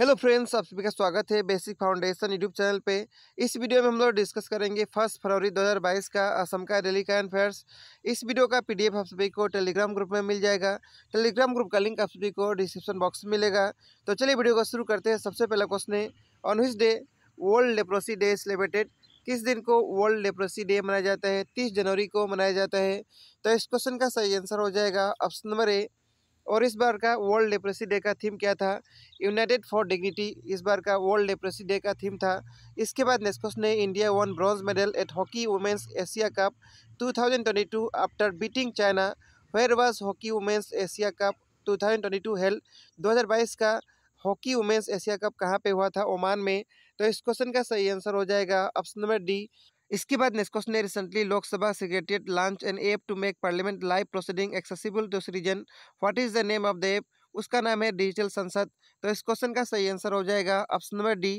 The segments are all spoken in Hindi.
हेलो फ्रेंड्स आप सभी का स्वागत है बेसिक फाउंडेशन यूट्यूब चैनल पे इस वीडियो में हम लोग डिस्कस करेंगे फर्स्ट फरवरी 2022 का असम का रैली का अफेयर्स इस वीडियो का पीडीएफ आप सभी को टेलीग्राम ग्रुप में मिल जाएगा टेलीग्राम ग्रुप का लिंक आप सभी को डिस्क्रिप्शन बॉक्स में मिलेगा तो चलिए वीडियो को शुरू करते हैं सबसे पहला क्वेश्चन है on which day world leprosy day celebrated किस दिन को वर्ल्ड लेप्रोसी डे मनाया जाता है तीस जनवरी को मनाया जाता है तो इस क्वेश्चन का सही आंसर हो जाएगा ऑप्शन नंबर ए और इस बार का वर्ल्ड लेप्रेसी डे का थीम क्या था यूनाइटेड फॉर डिग्निटी इस बार का वर्ल्ड लेप्रेसी डे का थीम था इसके बाद नेस्कोस ने India won bronze medal at hockey women's Asia cup 2022 after beating China where was hockey women's Asia cup 2022 held 2022 का हॉकी वुमेंस एशिया कप कहाँ पर हुआ था ओमान में तो इस क्वेश्चन का सही आंसर हो जाएगा ऑप्शन नंबर डी इसके बाद क्वेश्चन ने recently Lok Sabha secretariat launch an app to make parliament live proceeding accessible to citizen what is the name of the app उसका नाम है डिजिटल संसद तो इस क्वेश्चन का सही आंसर हो जाएगा ऑप्शन नंबर डी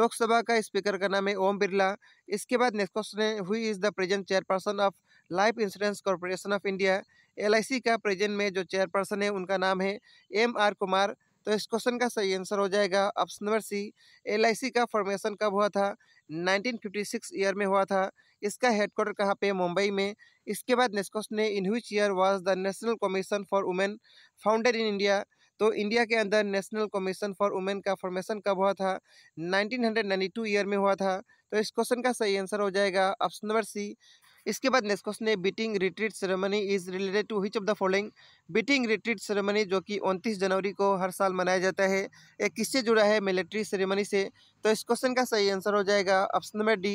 लोकसभा का स्पीकर का नाम है ओम बिरला इसके बाद नेक्स्ट क्वेश्चन है who is the present chairperson of life insurance corporation of India LIC का प्रेजेंट में जो चेयरपर्सन है उनका नाम है एम आर कुमार तो इस क्वेश्चन का सही आंसर हो जाएगा ऑप्शन नंबर सी एल का फॉर्मेशन कब हुआ था 1956 ईयर में हुआ था इसका हेडक्वार्टर कहाँ पे मुंबई में इसके बाद नेक्स्ट क्वेश्चन है in which year was the national commission for women founded in India तो इंडिया के अंदर नेशनल कमीशन फॉर वुमेन का फॉर्मेशन कब हुआ था 1992 ईयर में हुआ था तो इस क्वेश्चन का सही आंसर हो जाएगा ऑप्शन नंबर सी इसके बाद नेक्स्ट क्वेश्चन है beating retreat ceremony is related to which of the following beating retreat ceremony जो कि उनतीस जनवरी को हर साल मनाया जाता है ये किससे जुड़ा है मिलिट्री सेरेमनी से तो इस क्वेश्चन का सही आंसर हो जाएगा ऑप्शन नंबर डी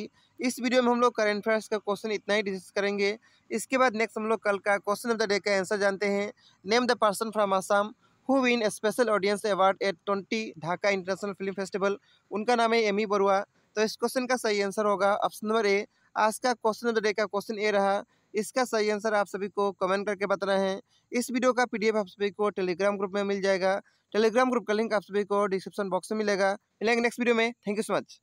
इस वीडियो में हम लोग करंट अफेयर्स का क्वेश्चन इतना ही डिस्कस करेंगे इसके बाद नेक्स्ट हम लोग कल का क्वेश्चन ऑफ द डे का आंसर जानते हैं name the person from Assam who win special audience award at twenty Dhaka international film festival उनका नाम है एमी बरुआ e तो इस क्वेश्चन का सही आंसर होगा ऑप्शन नंबर ए आज का क्वेश्चन ऑफ द डे का क्वेश्चन ए रहा इसका सही आंसर आप सभी को कमेंट करके बताना है इस वीडियो का पीडीएफ आप सभी को टेलीग्राम ग्रुप में मिल जाएगा टेलीग्राम ग्रुप का लिंक आप सभी को डिस्क्रिप्शन बॉक्स में मिलेगा मिलेंगे नेक्स्ट वीडियो में थैंक यू सो मच